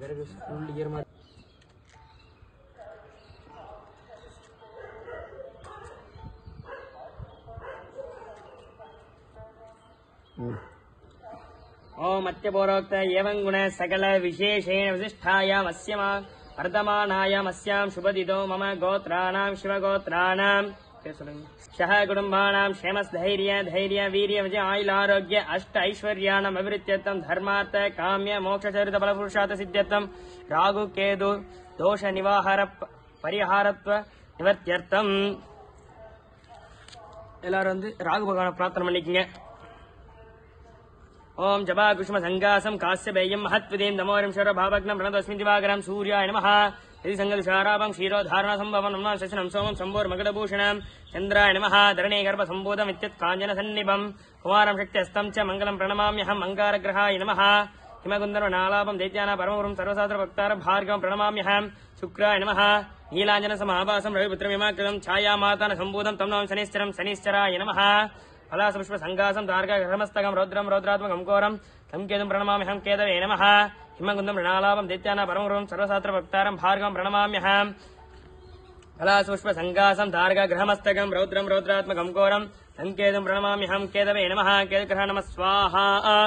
விறகு ஃபுல் ஈரமாக ஓம் அத்தியபோரோக்த ஏவங்குண சகல விசேஷேண விசிஷ்டாயாம் அஸ்யமா வர்தமானாயாம் அஸ்யாம் சுபதிதோ மம கோத்ராணாம் சிவகோத்ராணாம் பேர் சொல்லுங்க ஷஹ குடும்பானாம் ஷேமஸ் தைரிய தைரிய வீரிய விஜய் ஆயுள் ஆரோக்கிய அஷ்ட ஐஸ்வர்யானம் அபிவிருத்தியத்தம் தர்மார்த்த காமிய மோட்சரித பலபுருஷார்த்த சித்தியத்தம் ராகு கேது தோஷ நிவாகார பரிகாரத்துவ நிவர்த்தியர்த்தம் எல்லாரும் வந்து ராகு பகவானை பிரார்த்தனை ఇది సంగవిశారాభం క్షీరోధారణ సంభవం శశనం సోమం శంభోర్మగడభూషణం చంద్రాయ నమ ధరణే గర్భ సంబోధం ఇత్యత్ కాంచన సన్నిభం కుమారం శక్తి హస్తం చ మంగళం ప్రణమామ్యహం అంగారగ్రహాయ నమ నాలాభం దైత్యాన పరమపురం సర్వశాస్త్ర భక్తార భార్గవం ప్రణమామ్యహం శుక్రాయ నమ నీలాంజన సమాభాసం రవిపుత్ర రవిపుత్రమిమాకృతం ఛాయామాతాన సంబోధం తం నాం శనిశ్చరం శనిశ్చరాయ నమ ఫలాసపుష్ప సంఘాసం దార్గ గ్రహమస్తకం రౌద్రం రౌద్రాత్మకం ఘోరం తం కేతుం ప్రణమామ్యహం కేదవే నమ हिमगुन्दं प्रणालापं दैत्यानां परमगुरु सर्वसात्रवक्तारं भार्गवं प्रणमाम्यहम् कलासूष्म सङ्कासम् धार्ग गृहमस्तकम् रौद्रं रौद्रात्मकं कोरं सङ्केतम् प्रणमाम्यहङ्केत वै नमः स्वाहा